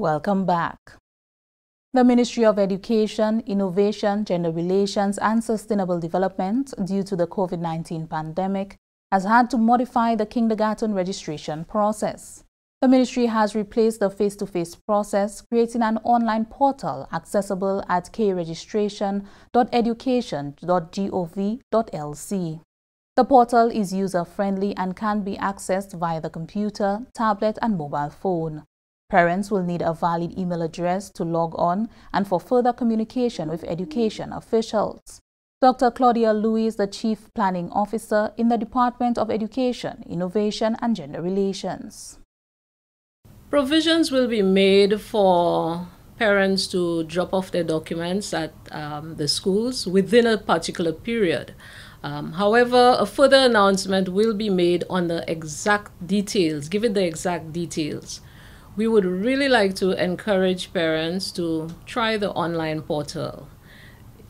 Welcome back. The Ministry of Education, Innovation, Gender Relations and Sustainable Development, due to the COVID-19 pandemic, has had to modify the kindergarten registration process. The ministry has replaced the face-to-face -face process, creating an online portal accessible at kregistration.education.gov.lc. The portal is user-friendly and can be accessed via the computer, tablet and mobile phone. Parents will need a valid email address to log on and for further communication with education officials. Dr. Claudia Lewis, the Chief Planning Officer in the Department of Education, Innovation and Gender Relations. Provisions will be made for parents to drop off their documents at um, the schools within a particular period. Um, however, a further announcement will be made on the exact details, given the exact details we would really like to encourage parents to try the online portal.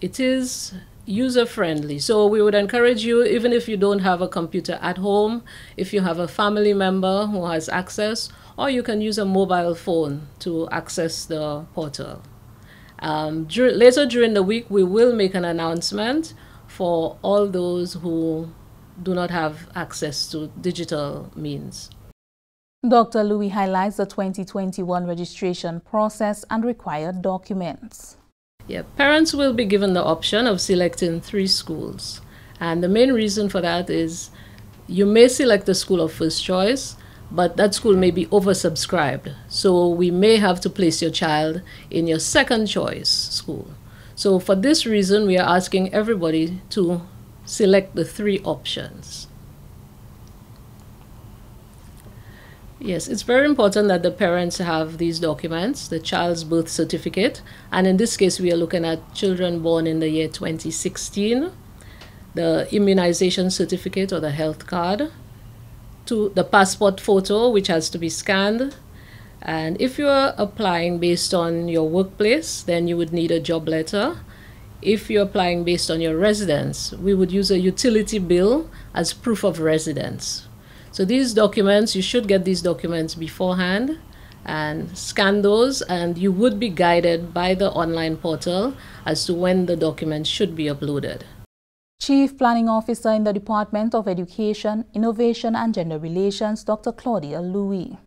It is user friendly. So we would encourage you, even if you don't have a computer at home, if you have a family member who has access, or you can use a mobile phone to access the portal. Um, dur later during the week, we will make an announcement for all those who do not have access to digital means. Dr. Louis highlights the 2021 registration process and required documents. Yeah, parents will be given the option of selecting three schools. And the main reason for that is you may select the school of first choice, but that school may be oversubscribed. So we may have to place your child in your second choice school. So for this reason, we are asking everybody to select the three options. Yes, it's very important that the parents have these documents, the child's birth certificate, and in this case, we are looking at children born in the year 2016, the immunization certificate or the health card, to the passport photo, which has to be scanned. And if you're applying based on your workplace, then you would need a job letter. If you're applying based on your residence, we would use a utility bill as proof of residence. So these documents, you should get these documents beforehand and scan those and you would be guided by the online portal as to when the documents should be uploaded. Chief Planning Officer in the Department of Education, Innovation and Gender Relations, Dr. Claudia Louis.